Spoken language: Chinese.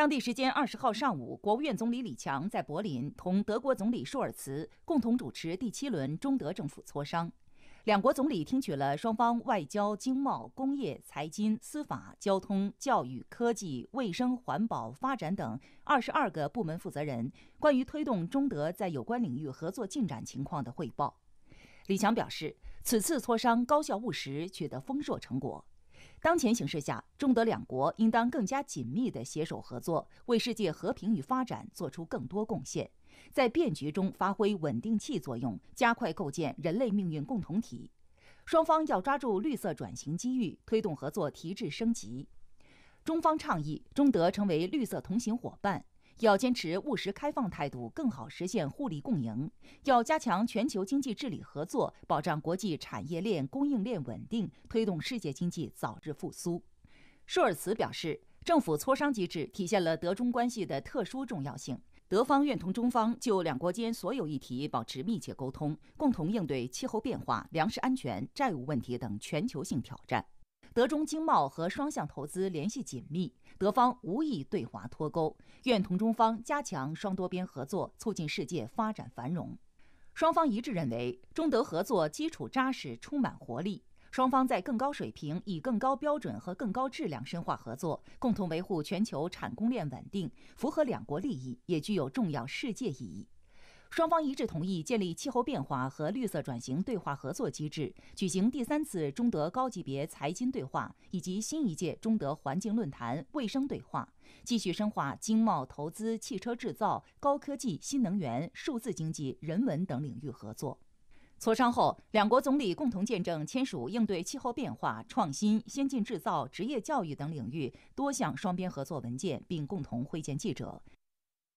当地时间二十号上午，国务院总理李强在柏林同德国总理舒尔茨共同主持第七轮中德政府磋商。两国总理听取了双方外交、经贸、工业、财经、司法、交通、教育、科技、卫生、环保、发展等二十二个部门负责人关于推动中德在有关领域合作进展情况的汇报。李强表示，此次磋商高效务实，取得丰硕成果。当前形势下，中德两国应当更加紧密地携手合作，为世界和平与发展做出更多贡献，在变局中发挥稳定器作用，加快构建人类命运共同体。双方要抓住绿色转型机遇，推动合作提质升级。中方倡议，中德成为绿色同行伙伴。要坚持务实开放态度，更好实现互利共赢；要加强全球经济治理合作，保障国际产业链供应链稳定，推动世界经济早日复苏。舒尔茨表示，政府磋商机制体现了德中关系的特殊重要性，德方愿同中方就两国间所有议题保持密切沟通，共同应对气候变化、粮食安全、债务问题等全球性挑战。德中经贸和双向投资联系紧密，德方无意对华脱钩，愿同中方加强双多边合作，促进世界发展繁荣。双方一致认为，中德合作基础扎实，充满活力。双方在更高水平、以更高标准和更高质量深化合作，共同维护全球产供链稳定，符合两国利益，也具有重要世界意义。双方一致同意建立气候变化和绿色转型对话合作机制，举行第三次中德高级别财经对话，以及新一届中德环境论坛、卫生对话，继续深化经贸、投资、汽车制造、高科技、新能源、数字经济、人文等领域合作。磋商后，两国总理共同见证签署应对气候变化、创新、先进制造、职业教育等领域多项双边合作文件，并共同会见记者。